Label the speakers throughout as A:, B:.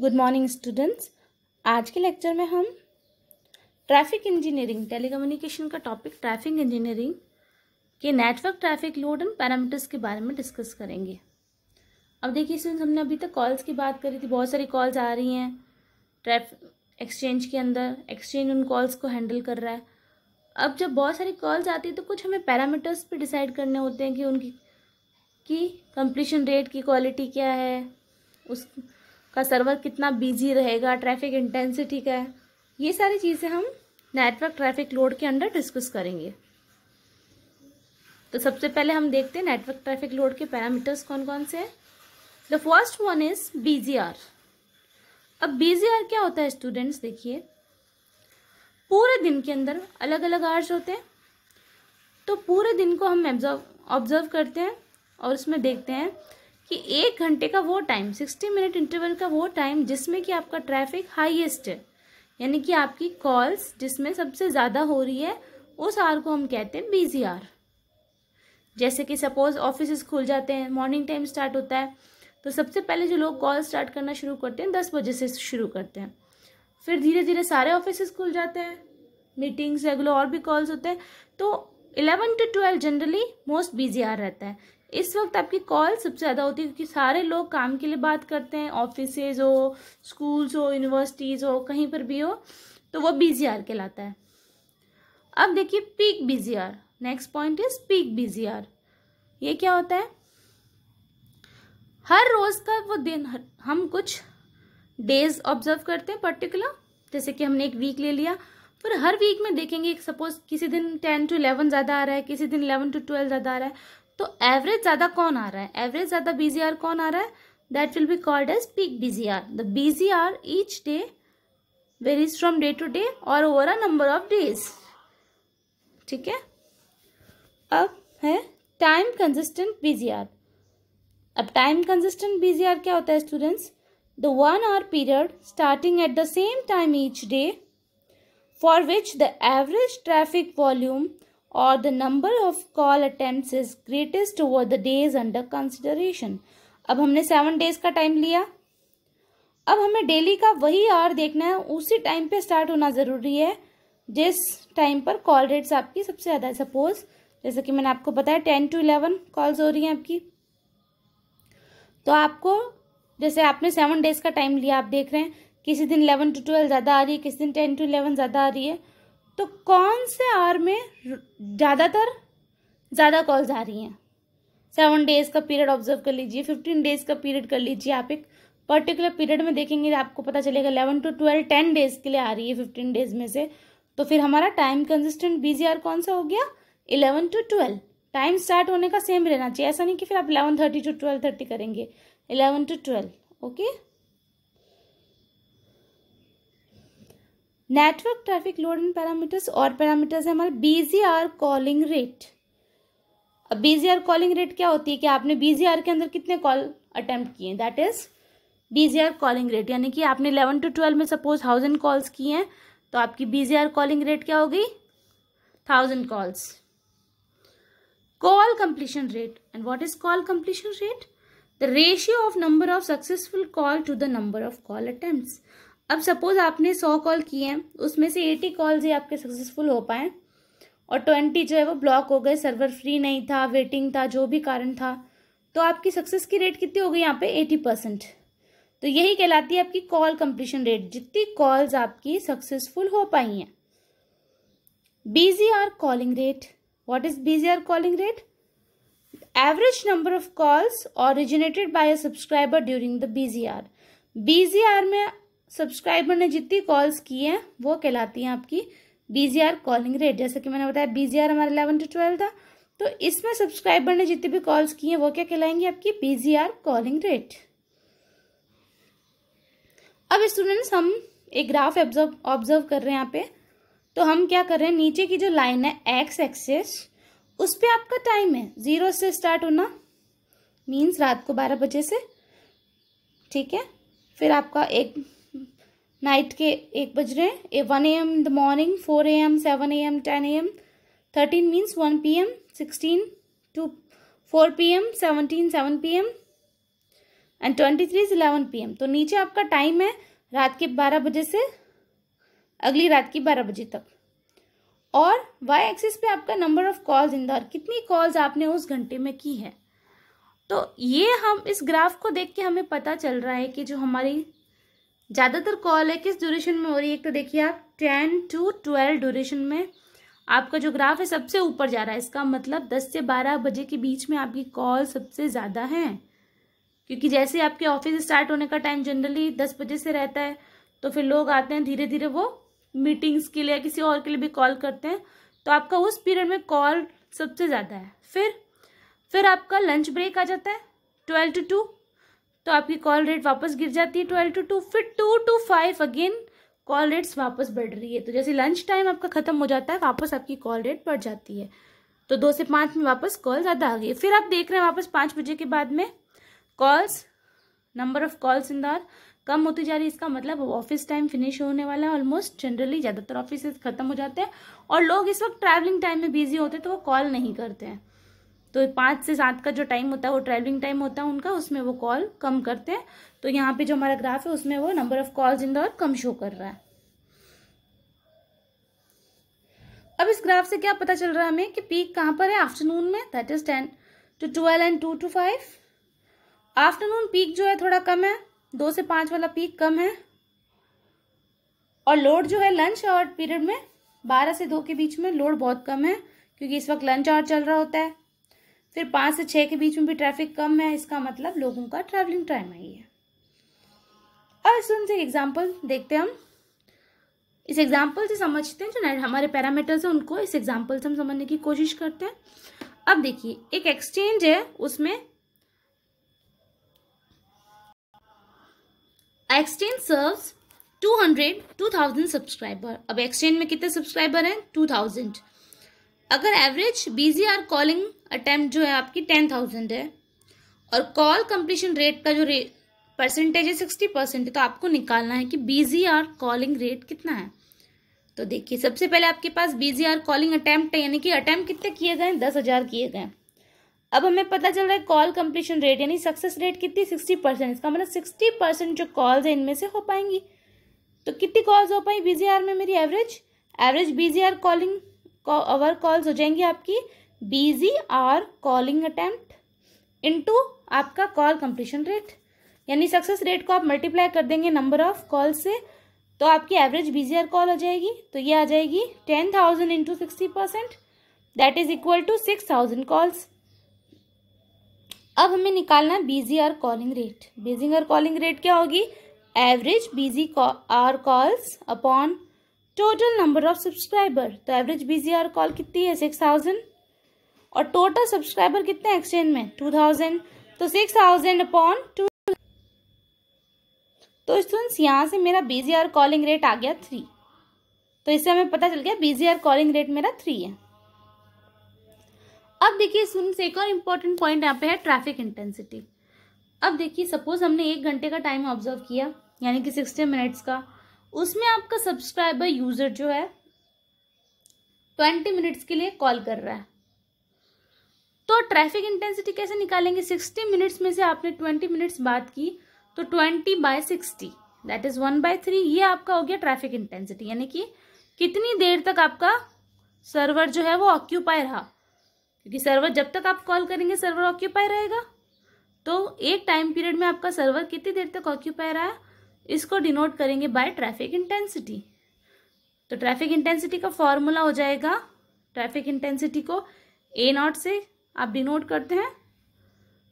A: Good morning students आज के lecture में हम ट्रैफिक इंजीनियरिंग टेलीकम्युनिकेशन का टॉपिक ट्रैफिक इंजीनियरिंग के network traffic load and parameters के बारे में डिस्कस करेंगे अब देखिए स्टूडेंट्स हमने अभी तक कॉल्स की बात करी थी बहुत सारी कॉल्स आ रही हैं ट्रैफिक एक्सचेंज के अंदर एक्सचेंज उन कॉल्स को हैंडल कर रहा है अब जब बहुत सारी कॉल्स आती है तो कुछ हमें पैरामीटर्स भी डिसाइड करने होते हैं कि उनकी की कंप्लीशन रेट की क्वालिटी क्या है उस का सर्वर कितना बिजी रहेगा ट्रैफिक इंटेंसिटी का है ये सारी चीज़ें हम नेटवर्क ट्रैफिक लोड के अंडर डिस्कस करेंगे तो सबसे पहले हम देखते हैं नेटवर्क ट्रैफिक लोड के पैरामीटर्स कौन कौन से हैं the first one is B अब बी क्या होता है स्टूडेंट्स देखिए पूरे दिन के अंदर अलग अलग आर्स होते हैं तो पूरे दिन को हम ऑब्जर्व ऑब्जर्व करते हैं और उसमें देखते हैं कि एक घंटे का वो टाइम सिक्सटी मिनट इंटरवल का वो टाइम जिसमें कि आपका ट्रैफिक हाईएस्ट है यानी कि आपकी कॉल्स जिसमें सबसे ज़्यादा हो रही है उस आर को हम कहते हैं बिजी आर जैसे कि सपोज ऑफिस खुल जाते हैं मॉर्निंग टाइम स्टार्ट होता है तो सबसे पहले जो लोग कॉल स्टार्ट करना शुरू करते हैं दस बजे से शुरू करते हैं फिर धीरे धीरे सारे ऑफिस खुल जाते हैं मीटिंग्स रेगुलर और भी कॉल्स होते हैं तो eleven to twelve generally most busy hour रहता है इस वक्त आपकी कॉल सबसे ज़्यादा होती है क्योंकि सारे लोग काम के लिए बात करते हैं ऑफिसेज हो स्कूल्स हो यूनिवर्सिटीज़ हो कहीं पर भी हो तो वो बिजी आर कहलाता है अब देखिए peak busy hour next point is peak busy hour ये क्या होता है हर रोज़ का वो दिन हम कुछ डेज ऑब्जर्व करते हैं पर्टिकुलर जैसे कि हमने एक वीक ले लिया फिर हर वीक में देखेंगे सपोज किसी दिन टेन टू इलेवन ज़्यादा आ रहा है किसी दिन इलेवन टू ट्वेल्व ज़्यादा आ रहा है तो एवरेज ज़्यादा कौन आ रहा है एवरेज ज़्यादा आर कौन आ रहा है that will be called as peak hour the hour each day varies from day to day और over a number of days ठीक है अब है टाइम कंसिस्टेंट आर अब टाइम कंसिस्टेंट आर क्या होता है students the one hour period starting at the same time each day for which the average traffic volume or the number of call attempts is greatest over the days under consideration. अब हमने seven days का time लिया अब हमें daily का वही hour देखना है उसी टाइम पे स्टार्ट होना ज़रूरी है जिस टाइम पर कॉल रेट्स आपकी सबसे ज़्यादा है सपोज़ जैसे कि मैंने आपको बताया टेन टू इलेवन कॉल्स हो रही हैं आपकी तो आपको जैसे आपने सेवन डेज़ का टाइम लिया आप देख रहे हैं किसी दिन इलेवन टू ट्वेल्व ज़्यादा आ रही है किसी दिन टेन टू इलेवन ज़्यादा आ रही है तो कौन से आर में ज़्यादातर ज़्यादा कॉल्स आ रही हैं सेवन डेज का पीरियड ऑब्जर्व कर लीजिए फिफ्टीन डेज का पीरियड कर लीजिए आप एक पर्टिकुलर पीरियड में देखेंगे तो आपको पता चलेगा eleven to twelve ten days के लिए आ रही है फिफ्टीन डेज में से तो फिर हमारा टाइम कंसिस्टेंट आर कौन सा हो गया eleven to twelve time start होने का सेम रहना चाहिए ऐसा नहीं कि फिर आप eleven thirty to twelve thirty करेंगे eleven to twelve okay network traffic load and parameters और पैरामीटर्स है हमारा बीजी आर कॉलिंग रेट अब बीजी आर कॉलिंग रेट क्या होती है कि आपने बीजी आर के अंदर कितने कॉल अटेम्प्ट किए that is busy hour calling rate यानी कि आपने इलेवन टू ट्वेल्व में सपोज थाउजेंड कॉल्स किए हैं तो आपकी बीजी आर कॉलिंग रेट क्या होगी thousand calls call completion rate and what is call completion rate the ratio of number of successful call to the number of call attempt अब suppose आपने सौ call किए हैं उसमें से एटी कॉल्स ही आपके सक्सेसफुल हो पाए और ट्वेंटी जो है वो ब्लॉक हो गए सर्वर फ्री नहीं था वेटिंग था जो भी कारण था तो आपकी सक्सेस की रेट कितनी हो गई यहाँ पे एटी परसेंट तो यही कहलाती है आपकी कॉल कंप्लीशन रेट जितनी कॉल्स आपकी सक्सेसफुल हो पाई हैं busy hour calling rate what is busy hour calling rate average number of calls originated by a subscriber during the busy hour busy hour में सब्सक्राइबर ने जितनी कॉल्स की हैं वो कहलाती हैं आपकी बीजीआर कॉलिंग रेट जैसे कि मैंने बताया बीजीआर हमारा इलेवन टू ट्वेल्व था तो इसमें सब्सक्राइबर ने जितनी भी कॉल्स की हैं वो क्या कहलाएंगी आपकी बीजीआर कॉलिंग रेट अब स्टूडेंट्स हम एक ग्राफ ऑब्जर्व ऑब्जर्व कर रहे हैं यहाँ पे तो हम क्या कर रहे हैं नीचे की जो लाइन है एक्स एक्सेस उस पर आपका टाइम है ज़ीरो से स्टार्ट होना मीन्स रात को बारह बजे से ठीक है फिर आपका एक नाइट के एक बज रहे हैं one A M in the morning four A M seven A M ten A M thirteen means one P M sixteen to four P M seventeen seven P M and twenty three is eleven P M तो नीचे आपका time है रात के बारह बजे से अगली रात की बारह बजे तक और वाई एक्सिस पे आपका नंबर ऑफ कॉल्स इन दर कितनी कॉल्स आपने उस घंटे में की है तो ये हम इस ग्राफ को देख के हमें पता चल रहा है कि जो हमारी ज़्यादातर कॉल है किस ड्यूरेशन में हो रही है एक तो देखिए आप टेन टू ट्वेल्व ड्यूरेशन में आपका जो ग्राफ है सबसे ऊपर जा रहा है इसका मतलब दस से बारह बजे के बीच में आपकी कॉल सबसे ज़्यादा है क्योंकि जैसे आपके ऑफिस स्टार्ट होने का टाइम जनरली दस बजे से रहता है तो फिर लोग आते हैं धीरे धीरे वो मीटिंग्स के लिए किसी और के लिए भी कॉल करते हैं तो आपका उस पीरियड में कॉल सबसे ज़्यादा है फिर फिर आपका लंच ब्रेक आ जाता है ट्वेल्व टू टू तो आपकी कॉल रेट वापस गिर जाती है ट्वेल्व टू टू फिर two to five again call rates वापस बढ़ रही है तो जैसे लंच टाइम आपका ख़त्म हो जाता है वापस आपकी कॉल रेट बढ़ जाती है तो दो से पाँच में वापस कॉल ज़्यादा आ गई फिर आप देख रहे हैं वापस पाँच बजे के बाद में कॉल्स नंबर ऑफ़ कॉल्स इन दर कम होती जा रही है इसका मतलब ऑफिस टाइम फिनिश होने वाला है ऑलमोस्ट जनरली ज़्यादातर ऑफिस खत्म हो जाते हैं और लोग इस वक्त ट्रैवलिंग टाइम में बिजी होते हैं तो वो कॉल नहीं करते हैं तो पाँच से सात का जो टाइम होता है वो ट्रैवलिंग टाइम होता है उनका उसमें वो कॉल कम करते हैं तो यहाँ पे जो हमारा ग्राफ है उसमें वो नंबर ऑफ कॉल्स इन दौर कम शो कर रहा है अब इस ग्राफ से क्या पता चल रहा है हमें कि पीक कहाँ पर है आफ्टरनून में that is ten to twelve and two to five afternoon peak जो है थोड़ा कम है दो से पाँच वाला पीक कम है और लोड जो है लंच और पीरियड में बारह से दो के बीच में लोड बहुत कम है क्योंकि इस वक्त लंच आवर चल रहा होता है फिर पाँच से छः के बीच में भी ट्रैफिक कम है इसका मतलब लोगों का ट्रैवलिंग टाइम है ये अब स्टूडेंट्स से एग्जाम्पल देखते हैं हम इस एग्जाम्पल से समझते हैं जो हमारे पैरामीटर्स हैं उनको इस एग्जाम्पल से हम समझने की कोशिश करते हैं अब देखिए एक एक्सचेंज है उसमें exchange serves two thousand subscriber अब एक्सचेंज में कितने सब्सक्राइबर हैं थाउजेंड अगर average busy hour calling attempt जो है आपकी टेन थाउजेंड है और कॉल कंप्लीशन रेट का जो परसेंटेज है सिक्सटी परसेंट है तो आपको निकालना है कि बीजी आर कॉलिंग रेट कितना है तो देखिए सबसे पहले आपके पास बीजी आर कॉलिंग अटैम्प्ट है यानी कि अटैम्प्ट कितने किए गए हैं दस हज़ार किए गए अब हमें पता चल रहा है कॉल कंप्लीशन रेट यानी सक्सेस रेट कितनी सिक्सटी परसेंट इसका मतलब सिक्सटी परसेंट जो कॉल्स हैं इनमें से हो पाएंगी तो कितनी कॉल्स हो पाई बीजी आर में मेरी average average busy hour calling hour calls हो जाएंगी आपकी busy hour calling attempt into आपका कॉल कंप्लीशन रेट यानी सक्सेस रेट को आप मल्टीप्लाई कर देंगे नंबर ऑफ कॉल से तो आपकी एवरेज बीजी आर कॉल हो जाएगी तो ये आ जाएगी ten thousand into sixty percent that is equal to six thousand calls अब हमें निकालना है busy hour calling rate busy hour calling rate क्या होगी average busy hour calls upon total number of subscriber तो एवरेज आर कॉल कितनी है six thousand और टोटल सब्सक्राइबर कितने हैं एक्सचेंज में टू थाउजेंड तो सिक्स थाउजेंड अपॉन टू तो स्टूडेंट्स यहाँ से मेरा आर कॉलिंग रेट आ गया थ्री तो इससे हमें पता चल गया आर कॉलिंग रेट मेरा थ्री है अब देखिए स्टूडेंट्स एक और इम्पॉर्टेंट पॉइंट यहाँ पे है ट्रैफिक इंटेंसिटी अब देखिए सपोज हमने एक घंटे का टाइम ऑब्जर्व किया यानी कि सिक्सटी मिनट्स का उसमें आपका सब्सक्राइबर यूज़र जो है ट्वेंटी मिनट्स के लिए कॉल कर रहा है तो ट्रैफिक इंटेंसिटी कैसे निकालेंगे सिक्सटी मिनट्स में से आपने ट्वेंटी मिनट्स बात की तो twenty by sixty that is one by three ये आपका हो गया ट्रैफिक इंटेंसिटी यानी कि कितनी देर तक आपका सर्वर जो है वो ऑक्यूपाई रहा क्योंकि सर्वर जब तक आप कॉल करेंगे सर्वर ऑक्यूपाई रहेगा तो एक टाइम पीरियड में आपका सर्वर कितनी देर तक ऑक्यूपाई रहा है इसको डिनोट करेंगे बाय ट्रैफिक इंटेंसिटी तो ट्रैफिक इंटेंसिटी का फॉर्मूला हो जाएगा ट्रैफिक इंटेंसिटी को ए नॉट से आप डिनोट करते हैं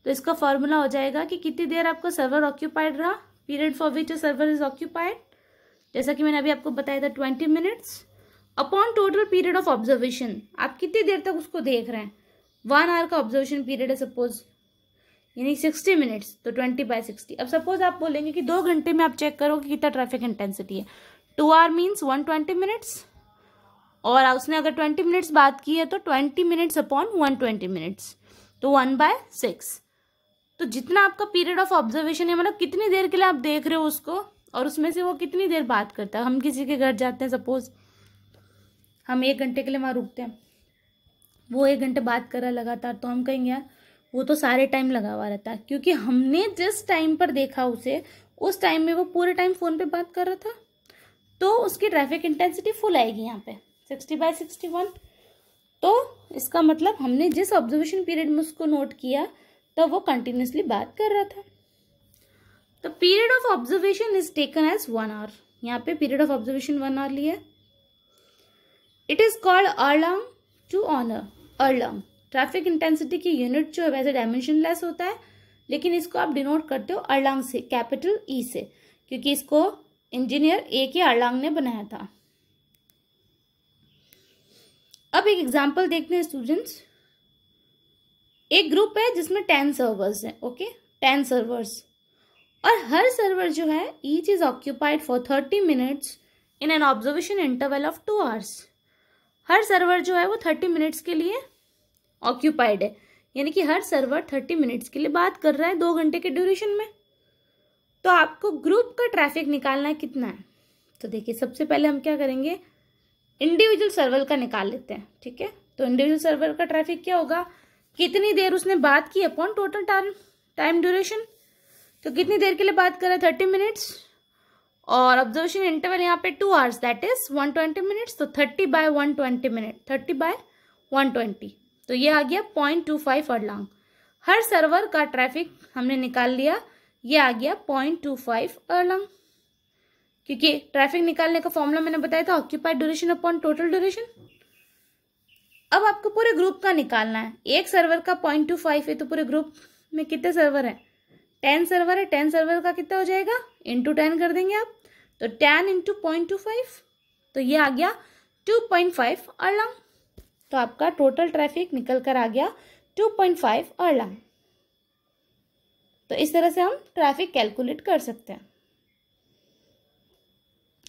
A: तो इसका फॉर्मूला हो जाएगा कि कितनी देर आपका सर्वर ऑक्यूपाइड रहा period for which server is occupied जैसा कि मैंने अभी आपको बताया था twenty minutes upon total period of observation आप कितनी देर तक उसको देख रहे हैं वन आवर का ऑब्जर्वेशन पीरियड है सपोज यानी सिक्सटी मिनट्स तो ट्वेंटी बाई सिक्सटी अब सपोज आप बोलेंगे कि दो घंटे में आप चेक करो कि कितना ट्रैफिक इंटेंसिटी है two hour means one twenty minutes और उसने अगर ट्वेंटी मिनट्स बात की है तो twenty minutes upon one twenty minutes तो वन बाय सिक्स तो जितना आपका पीरियड ऑफ ऑब्जर्वेशन है मतलब कितनी देर के लिए आप देख रहे हो उसको और उसमें से वो कितनी देर बात करता है हम किसी के घर जाते हैं सपोज हम एक घंटे के लिए वहाँ रुकते हैं वो एक घंटे बात कर रहा है लगातार तो हम कहेंगे यार वो तो सारे टाइम लगा हुआ रहता है क्योंकि हमने जिस टाइम पर देखा उसे उस टाइम में वो पूरे टाइम फ़ोन पे बात कर रहा था तो उसकी ट्रैफिक इंटेंसिटी फुल आएगी यहाँ पे सिक्सटी बाई सिक्सटी वन तो इसका मतलब हमने जिस ऑब्जर्वेशन पीरियड में उसको नोट किया तो वो कंटिन्यूसली बात कर रहा था तो period of observation is taken as one hour यहाँ पे period of observation one hour लिया it is called Erlang to honour Erlang traffic intensity की यूनिट जो है वैसे डायमेंशन लेस होता है लेकिन इसको आप डिनोट करते हो अर्लांग से कैपिटल ई e से क्योंकि इसको इंजीनियर ए के अर्लांग ने बनाया था अब एक एग्जाम्पल देखते हैं स्टूडेंट्स एक ग्रुप है जिसमें टेन सर्वर्स हैं ओके टेन सर्वर्स और हर सर्वर जो है each is occupied for thirty minutes in an observation interval of two hours हर सर्वर जो है वो थर्टी मिनट्स के लिए ऑक्यूपाइड है यानी कि हर सर्वर थर्टी मिनट्स के लिए बात कर रहा है दो घंटे के ड्यूरेशन में तो आपको ग्रुप का ट्रैफिक निकालना कितना है तो देखिए सबसे पहले हम क्या करेंगे इंडिविजुअल सर्वर का निकाल लेते हैं ठीक है तो इंडिविजुअल सर्वर का ट्रैफिक क्या होगा कितनी देर उसने बात की upon total time time duration तो कितनी देर के लिए बात कर रहा है थर्टी मिनट्स और ऑब्जर्वेशन इंटरवल यहाँ पे two hours that is one twenty minutes तो thirty by one twenty minute thirty by one twenty तो ये आ गया पॉइंट टू फाइव अर्लॉन्ग हर सर्वर का ट्रैफिक हमने निकाल लिया ये आ गया पॉइंट टू फाइव अर्लॉन्ग क्योंकि ट्रैफिक निकालने का फॉर्मूला मैंने बताया था occupied duration upon total duration अब आपको पूरे ग्रुप का निकालना है एक सर्वर का पॉइंट टू फाइव है तो पूरे ग्रुप में कितने सर्वर हैं टेन सर्वर है टेन सर्वर का कितना हो जाएगा इंटू टेन कर देंगे आप तो ten into point two five तो ये आ गया टू पॉइंट फाइव अर्लॉन्ग तो आपका टोटल ट्रैफिक निकल कर आ गया टू पॉइंट फाइव अरलांग तो इस तरह से हम ट्रैफिक कैलकुलेट कर सकते हैं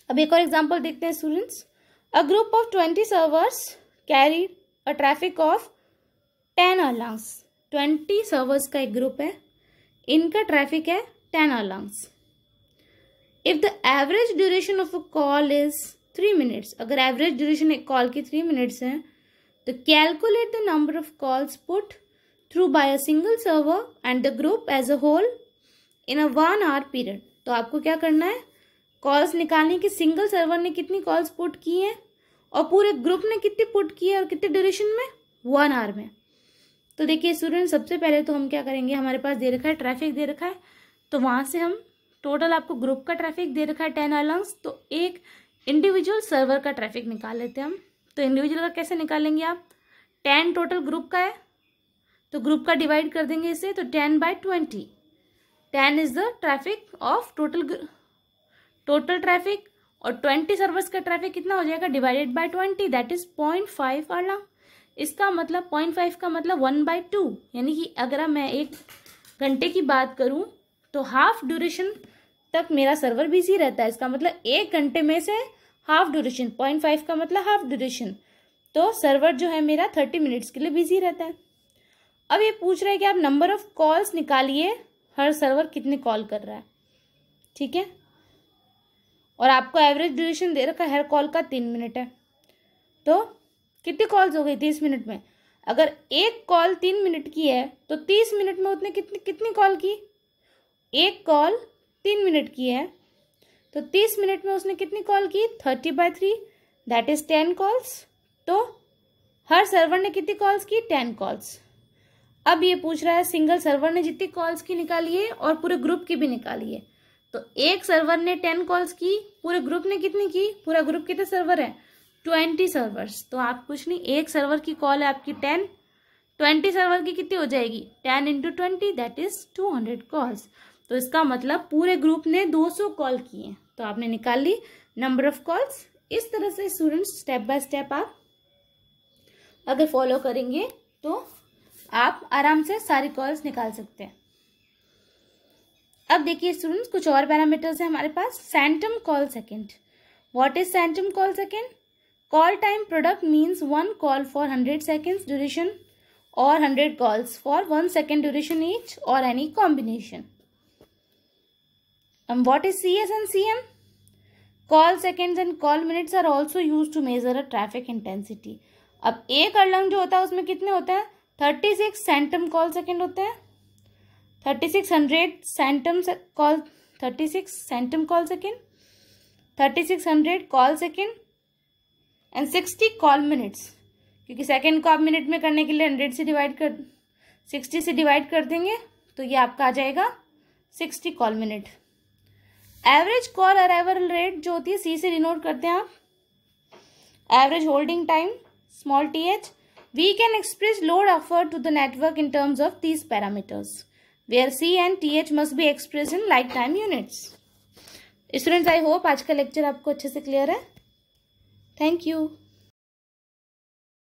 A: अब एक और एग्जांपल देखते हैं students a group of twenty servers carry a traffic of ten erlangs twenty servers का एक ग्रुप है इनका ट्रैफिक है ten erlangs if the average duration of a call is three minutes अगर एवरेज ड्यूरेशन एक call की three minutes है तो calculate the number of calls put through by a single server and the group as a whole in a one hour period तो आपको क्या करना है कॉल्स निकालने की सिंगल सर्वर ने कितनी कॉल्स पुट की हैं और पूरे ग्रुप ने कितनी पुट की है और कितने ड्यूरेशन में वन आवर में तो देखिए स्टूडेंट सबसे पहले तो हम क्या करेंगे हमारे पास दे रखा है ट्रैफिक दे रखा है तो वहाँ से हम टोटल आपको ग्रुप का ट्रैफिक दे रखा है टेन अलंग्स तो एक इंडिविजुअल सर्वर का ट्रैफिक निकाल लेते हैं हम तो इंडिविजुअल का कैसे निकालेंगे आप टेन टोटल ग्रुप का है तो ग्रुप का डिवाइड कर देंगे इसे तो ten by twenty ten is the traffic of total total traffic और ट्वेंटी सर्वर्स का ट्रैफिक कितना हो जाएगा divided by twenty that is point five वाला इसका मतलब पॉइंट फाइव का मतलब वन बाई टू यानी कि अगर मैं एक घंटे की बात करूं तो हाफ ड्यूरेशन तक मेरा सर्वर बिजी रहता है इसका मतलब एक घंटे में से हाफ ड्यूरेशन पॉइंट फाइव का मतलब हाफ ड्यूरेशन तो सर्वर जो है मेरा थर्टी मिनट्स के लिए बिजी रहता है अब ये पूछ रहा है कि आप नंबर ऑफ कॉल्स निकालिए हर सर्वर कितने कॉल कर रहा है ठीक है और आपको एवरेज ड्यूरेशन दे रखा है हर कॉल का तीन मिनट है तो कितनी कॉल्स हो गई तीस मिनट में अगर एक कॉल तीन मिनट की है तो तीस मिनट में उतने कितनी कितनी कॉल की एक कॉल तीन मिनट की है तो तीस मिनट में उसने कितनी कॉल की thirty by three that is ten calls तो हर सर्वर ने कितनी कॉल्स की टेन कॉल्स अब ये पूछ रहा है सिंगल सर्वर ने जितनी कॉल्स की निकाली है और पूरे ग्रुप की भी निकाली है तो एक सर्वर ने टेन कॉल्स की पूरे ग्रुप ने कितनी की पूरा ग्रुप कितने सर्वर है ट्वेंटी सर्वर्स तो आप कुछ नहीं एक सर्वर की कॉल है आपकी टेन ट्वेंटी सर्वर की कितनी हो जाएगी ten into twenty that is two hundred calls तो इसका मतलब पूरे ग्रुप ने दो सौ कॉल किए हैं तो आपने निकाल ली नंबर ऑफ कॉल्स इस तरह से स्टूडेंट स्टेप बाय स्टेप आप अगर फॉलो करेंगे तो आप आराम से सारी कॉल्स निकाल सकते हैं अब देखिए स्टूडेंट्स कुछ और पैरामीटर्स हैं हमारे पास centum call second what is centum call second call time product means one call for hundred seconds duration और hundred calls for one second duration each और any combination And what is CS and CM? Call seconds and call minutes are also used to measure a traffic intensity अब एक अड़लंग जो होता है उसमें कितने होते हैं thirty six centum call second होते हैं thirty six hundred centum call thirty six centum call second thirty six hundred call second and sixty call minutes क्योंकि सेकेंड को आप मिनट में करने के लिए हंड्रेड से डिवाइड कर सिक्सटी से डिवाइड कर देंगे तो ये आपका आ जाएगा sixty call minute average call arrival rate जो होती है सी से डिनोट करते हैं आप average holding time small T H we can express load offer to the network in terms of these parameters we are C and T H must be express in like time units students I hope आज का lecture आपको अच्छे से clear है thank you